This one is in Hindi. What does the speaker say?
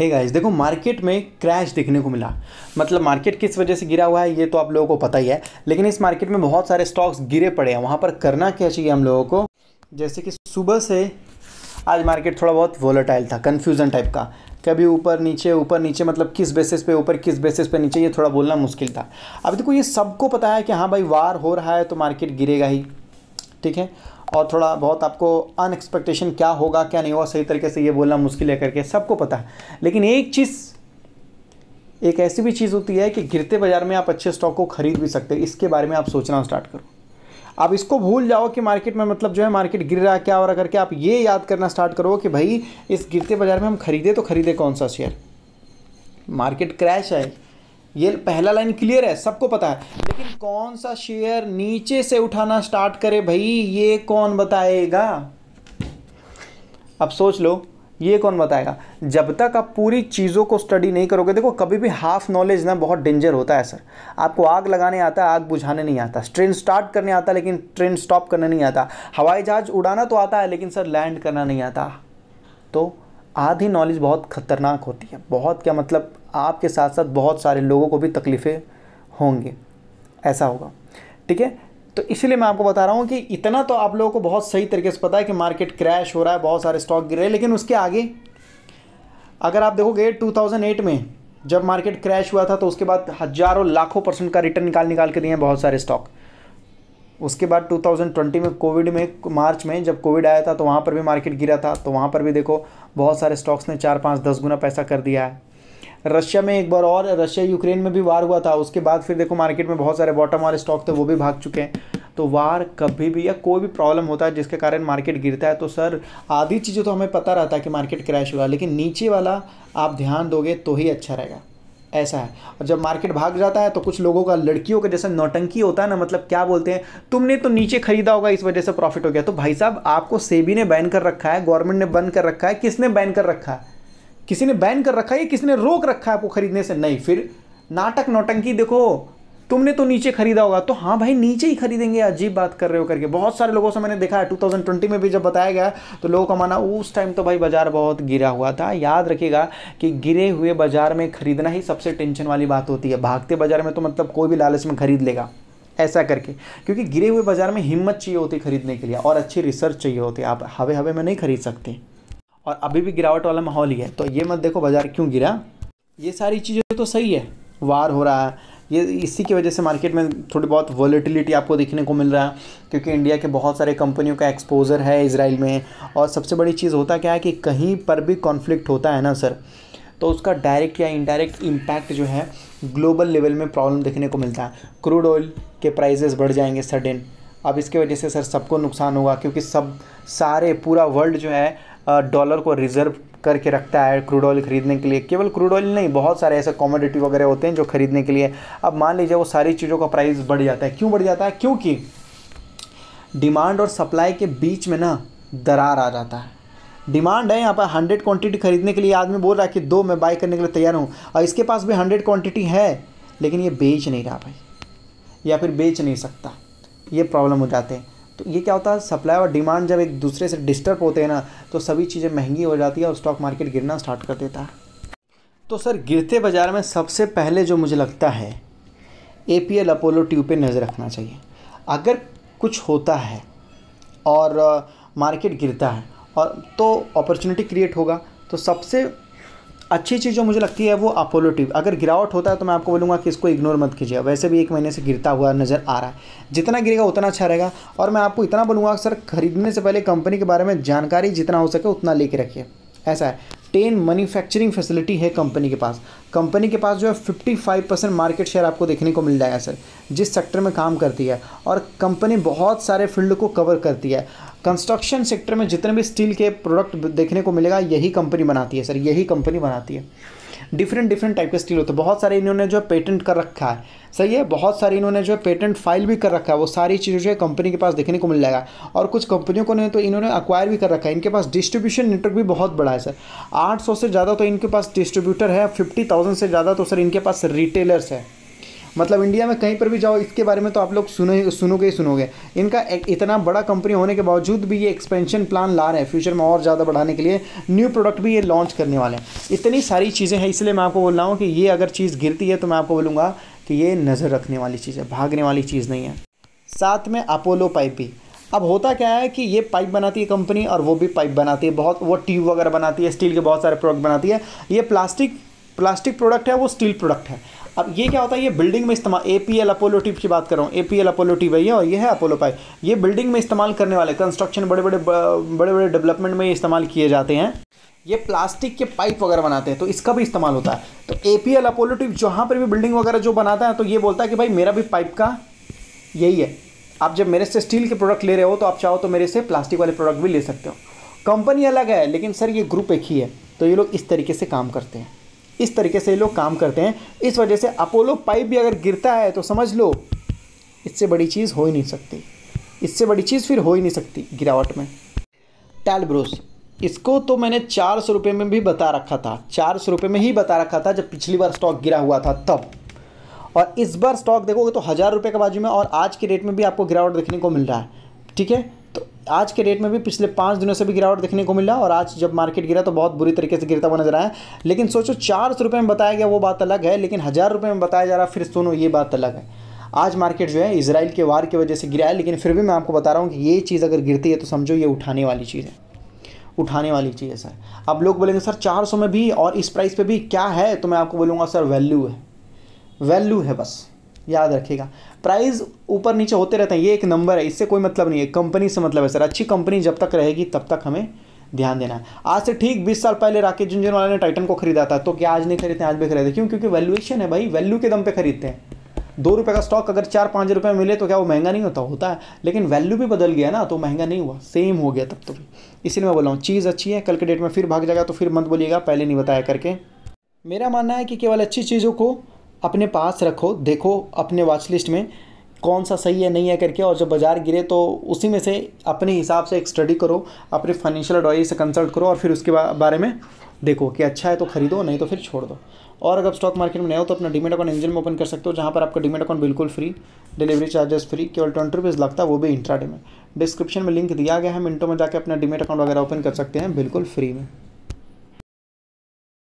hey गाइस देखो मार्केट में क्रैश देखने को मिला मतलब मार्केट किस वजह से गिरा हुआ है ये तो आप लोगों को पता ही है लेकिन इस मार्केट में बहुत सारे स्टॉक्स गिरे पड़े हैं वहाँ पर करना क्या चाहिए हम लोगों को जैसे कि सुबह से आज मार्केट थोड़ा बहुत वोलेटाइल था कन्फ्यूज़न टाइप का कभी ऊपर नीचे ऊपर नीचे मतलब किस बेसिस पे ऊपर किस बेसिस पे नीचे ये थोड़ा बोलना मुश्किल था अब देखो ये सबको पता है कि हाँ भाई वार हो रहा है तो मार्केट गिरेगा ही ठीक है और थोड़ा बहुत आपको अनएक्सपेक्टेशन क्या होगा क्या नहीं होगा सही तरीके से ये बोलना मुश्किल है करके सबको पता है लेकिन एक चीज़ एक ऐसी भी चीज़ होती है कि गिरते बाज़ार में आप अच्छे स्टॉक को खरीद भी सकते हैं इसके बारे में आप सोचना स्टार्ट करो आप इसको भूल जाओ कि मार्केट में मतलब जो है मार्केट गिर रहा है क्या हो रहा करके आप ये याद करना स्टार्ट करो कि भाई इस गिरते बाज़ार में हम खरीदे तो खरीदे कौन सा शेयर मार्केट क्रैश है ये पहला लाइन क्लियर है सबको पता है लेकिन कौन सा शेयर नीचे से उठाना स्टार्ट करे भाई ये कौन बताएगा अब सोच लो ये कौन बताएगा जब तक आप पूरी चीज़ों को स्टडी नहीं करोगे देखो कभी भी हाफ नॉलेज ना बहुत डेंजर होता है सर आपको आग लगाने आता है आग बुझाने नहीं आता ट्रेन स्टार्ट करने आता लेकिन ट्रेन स्टॉप करने नहीं आता हवाई जहाज़ उड़ाना तो आता है लेकिन सर लैंड करना नहीं आता तो आधी नॉलेज बहुत खतरनाक होती है बहुत क्या मतलब आपके साथ साथ बहुत सारे लोगों को भी तकलीफ़ें होंगी ऐसा होगा ठीक है तो इसलिए मैं आपको बता रहा हूँ कि इतना तो आप लोगों को बहुत सही तरीके से पता है कि मार्केट क्रैश हो रहा है बहुत सारे स्टॉक गिर रहे हैं लेकिन उसके आगे अगर आप देखोगे 2008 में जब मार्केट क्रैश हुआ था तो उसके बाद हज़ारों लाखों परसेंट का रिटर्न निकाल निकाल के दिए हैं बहुत सारे स्टॉक उसके बाद 2020 में कोविड में मार्च में जब कोविड आया था तो वहाँ पर भी मार्केट गिरा था तो वहाँ पर भी देखो बहुत सारे स्टॉक्स ने चार पाँच दस गुना पैसा कर दिया है रशिया में एक बार और रशिया यूक्रेन में भी वार हुआ था उसके बाद फिर देखो मार्केट में बहुत सारे बॉटम वाले स्टॉक थे वो भी भाग चुके हैं तो वार कभी भी या कोई भी प्रॉब्लम होता है जिसके कारण मार्केट गिरता है तो सर आधी चीज़ें तो हमें पता रहता है कि मार्केट क्रैश हुआ लेकिन नीचे वाला आप ध्यान दोगे तो ही अच्छा रहेगा ऐसा है और जब मार्केट भाग जाता है तो कुछ लोगों का लड़कियों का जैसा नौटंकी होता है ना मतलब क्या बोलते हैं तुमने तो नीचे खरीदा होगा इस वजह से प्रॉफिट हो गया तो भाई साहब आपको सेबी ने बैन कर रखा है गवर्नमेंट ने बंद कर रखा है किसने बैन कर रखा है किसी ने बैन कर रखा है किसी ने रोक रखा है आपको खरीदने से नहीं फिर नाटक नौटंकी देखो तुमने तो नीचे खरीदा होगा तो हाँ भाई नीचे ही खरीदेंगे अजीब बात कर रहे हो करके बहुत सारे लोगों से मैंने देखा है टू में भी जब बताया गया तो लोगों का माना उस टाइम तो भाई बाजार बहुत गिरा हुआ था याद रखिएगा कि गिरे हुए बाजार में खरीदना ही सबसे टेंशन वाली बात होती है भागते बाजार में तो मतलब कोई भी लालच में खरीद लेगा ऐसा करके क्योंकि गिरे हुए बाजार में हिम्मत चाहिए होती खरीदने के लिए और अच्छी रिसर्च चाहिए होती आप हवे हवे में नहीं खरीद सकते और अभी भी गिरावट वाला माहौल ही है तो ये मत देखो बाज़ार क्यों गिरा ये सारी चीज़ें तो सही है वार हो रहा है ये इसी की वजह से मार्केट में थोड़ी बहुत वॉलीटिलिटी आपको देखने को मिल रहा है क्योंकि इंडिया के बहुत सारे कंपनियों का एक्सपोजर है इसराइल में और सबसे बड़ी चीज़ होता क्या है कि कहीं पर भी कॉन्फ्लिक्ट होता है ना सर तो उसका डायरेक्ट या इनडायरेक्ट इम्पैक्ट जो है ग्लोबल लेवल में प्रॉब्लम देखने को मिलता है क्रूड ऑयल के प्राइजेस बढ़ जाएंगे सडन अब इसके वजह से सर सबको नुकसान होगा क्योंकि सब सारे पूरा वर्ल्ड जो है डॉलर को रिजर्व करके रखता है क्रूड ऑयल खरीदने के लिए केवल क्रूड ऑयल नहीं बहुत सारे ऐसे कॉमोडिटी वगैरह होते हैं जो खरीदने के लिए अब मान लीजिए वो सारी चीज़ों का प्राइस बढ़ जाता है क्यों बढ़ जाता है क्योंकि डिमांड और सप्लाई के बीच में ना दरार आ जाता है डिमांड है यहाँ पर हंड्रेड क्वांटिटी खरीदने के लिए आदमी बोल रहा है कि दो मैं बाई करने के लिए तैयार हूँ और इसके पास भी हंड्रेड क्वांटिटी है लेकिन ये बेच नहीं रहा भाई या फिर बेच नहीं सकता ये प्रॉब्लम हो जाते हैं तो ये क्या होता है सप्लाई और डिमांड जब एक दूसरे से डिस्टर्ब होते हैं ना तो सभी चीज़ें महंगी हो जाती है और स्टॉक मार्केट गिरना स्टार्ट कर देता है तो सर गिरते बाज़ार में सबसे पहले जो मुझे लगता है A P L Apollo tube पर नज़र रखना चाहिए अगर कुछ होता है और मार्केट uh, गिरता है और तो अपॉर्चुनिटी क्रिएट होगा तो सबसे अच्छी चीज़ जो मुझे लगती है वो अपोलो ट्यूब अगर गिरावट होता है तो मैं आपको बोलूँगा कि इसको इग्नोर मत कीजिए वैसे भी एक महीने से गिरता हुआ नज़र आ रहा है जितना गिरेगा उतना अच्छा रहेगा और मैं आपको इतना बोलूँगा सर खरीदने से पहले कंपनी के बारे में जानकारी जितना हो सके उतना लेके रखिए ऐसा है टेन मैन्युफैक्चरिंग फैसिलिटी है कंपनी के पास कंपनी के पास जो है 55 परसेंट मार्केट शेयर आपको देखने को मिल जाएगा सर जिस सेक्टर में काम करती है और कंपनी बहुत सारे फील्ड को कवर करती है कंस्ट्रक्शन सेक्टर में जितने भी स्टील के प्रोडक्ट देखने को मिलेगा यही कंपनी बनाती है सर यही कंपनी बनाती है डिफरेंट डिफरेंट टाइप के स्टील होते हैं बहुत सारे इन्होंने जो है पेटेंट कर रखा है सही है बहुत सारे इन्होंने जो है पेटेंट फाइल भी कर रखा है वो सारी चीज़ें जो है कंपनी के पास देखने को मिल जाएगा और कुछ कंपनियों को नहीं तो इन्होंने अक्वायर भी कर रखा है इनके पास डिस्ट्रीब्यूशन नेटवर्क भी बहुत बड़ा है सर आठ से ज़्यादा तो इनके पास डिस्ट्रीब्यूटर है फिफ्टी से ज़्यादा तो सर इनके पास रिटेलर्स है मतलब इंडिया में कहीं पर भी जाओ इसके बारे में तो आप लोग सुनो सुनोगे ही सुनोगे इनका इतना बड़ा कंपनी होने के बावजूद भी ये एक्सपेंशन प्लान ला रहे हैं फ्यूचर में और ज़्यादा बढ़ाने के लिए न्यू प्रोडक्ट भी ये लॉन्च करने वाले हैं इतनी सारी चीज़ें हैं इसलिए मैं आपको बोल रहा हूँ कि ये अगर चीज़ गिरती है तो मैं आपको बोलूँगा कि ये नज़र रखने वाली चीज़ है भागने वाली चीज़ नहीं है साथ में अपोलो पाइप भी अब होता क्या है कि ये पाइप बनाती है कंपनी और वो भी पाइप बनाती है बहुत वो ट्यूब वगैरह बनाती है स्टील के बहुत सारे प्रोडक्ट बनाती है ये प्लास्टिक प्लास्टिक प्रोडक्ट है वो स्टील प्रोडक्ट है अब ये क्या होता है ये बिल्डिंग में इस्तेमाल A P L Apollo tube की बात कर रहा हूँ A P L Apollo tube है और ये है अपोलो पाइप ये बिल्डिंग में इस्तेमाल करने वाले कंस्ट्रक्शन बड़े बड़े बड़े बड़े डेवलपमेंट में इस्तेमाल किए जाते हैं ये प्लास्टिक के पाइप वगैरह बनाते हैं तो इसका भी इस्तेमाल होता है तो A P L Apollo tube जहाँ पर भी बिल्डिंग वगैरह जो बनाता है तो ये बोलता है कि भाई मेरा भी पाइप का यही है आप जब मेरे से स्टील के प्रोडक्ट ले रहे हो तो आप चाहो तो मेरे से प्लास्टिक वाले प्रोडक्ट भी ले सकते हो कंपनी अलग है लेकिन सर ये ग्रुप एक ही है तो ये लोग इस तरीके से काम करते हैं इस तरीके से ये लोग काम करते हैं इस वजह से अपोलो पाइप भी अगर गिरता है तो समझ लो इससे बड़ी चीज़ हो ही नहीं सकती इससे बड़ी चीज़ फिर हो ही नहीं सकती गिरावट में टैलब्रूस इसको तो मैंने चार सौ रुपये में भी बता रखा था चार सौ रुपये में ही बता रखा था जब पिछली बार स्टॉक गिरा हुआ था तब और इस बार स्टॉक देखोगे तो हज़ार रुपये के बाजू में और आज के रेट में भी आपको गिरावट देखने को मिल रहा है ठीक है आज के डेट में भी पिछले पाँच दिनों से भी गिरावट देखने को मिला और आज जब मार्केट गिरा तो बहुत बुरी तरीके से गिरता हुआ नजर आया लेकिन सोचो चार सौ रुपये में बताया गया वो बात अलग है लेकिन हज़ार रुपये में बताया जा रहा फिर सुनो ये बात अलग है आज मार्केट जो है इसराइल के वार की वजह से गिरा है लेकिन फिर भी मैं आपको बता रहा हूँ कि ये चीज़ अगर गिरती है तो समझो ये उठाने वाली चीज़ है उठाने वाली चीज़ है सर अब लोग बोलेंगे सर चार में भी और इस प्राइस पर भी क्या है तो मैं आपको बोलूँगा सर वैल्यू है वैल्यू है बस याद रखिएगा प्राइस ऊपर नीचे होते रहते हैं ये एक नंबर है इससे कोई मतलब नहीं है कंपनी से मतलब है सर अच्छी कंपनी जब तक रहेगी तब तक हमें ध्यान देना है आज से ठीक 20 साल पहले राकेश वाले ने टाइटन को खरीदा था तो क्या आज नहीं खरीदते आज भी खरीदते क्यों क्योंकि वैल्यूएशन है भाई वैल्यू के दम पे खरीदते हैं दो रुपये का स्टॉक अगर चार पाँच रुपये मिले तो क्या वो महंगा नहीं होता होता है लेकिन वैल्यू भी बदल गया ना तो महंगा नहीं हुआ सेम हो गया तब तो भी इसलिए मैं बोल रहा हूँ चीज़ अच्छी है कल के डेट में फिर भाग जाएगा तो फिर मत बोलिएगा पहले नहीं बताया करके मेरा मानना है कि केवल अच्छी चीज़ों को अपने पास रखो देखो अपने वॉच लिस्ट में कौन सा सही है नहीं है करके और जब बाज़ार गिरे तो उसी में से अपने हिसाब से एक स्टडी करो अपने फाइनेंशियल एडवाइजर से कंसल्ट करो और फिर उसके बारे में देखो कि अच्छा है तो खरीदो नहीं तो फिर छोड़ दो और अगर स्टॉक मार्केट में नए हो तो अपना डिमेट अकाउंट इंजन में ओपन कर सकते हो जहाँ पर आपका डिमेट अकाउंट बिल्कुल फ्री डिलीवरी चार्जेस फ्री केवल ट्वेंटी रुपीज़ लगता है वो भी इंट्राडे में डिस्क्रिप्शन में लिंक दिया गया है मिनटों में जाकर अपना डिमेट अकाउंट वगैरह ओपन कर सकते हैं बिल्कुल फ्री में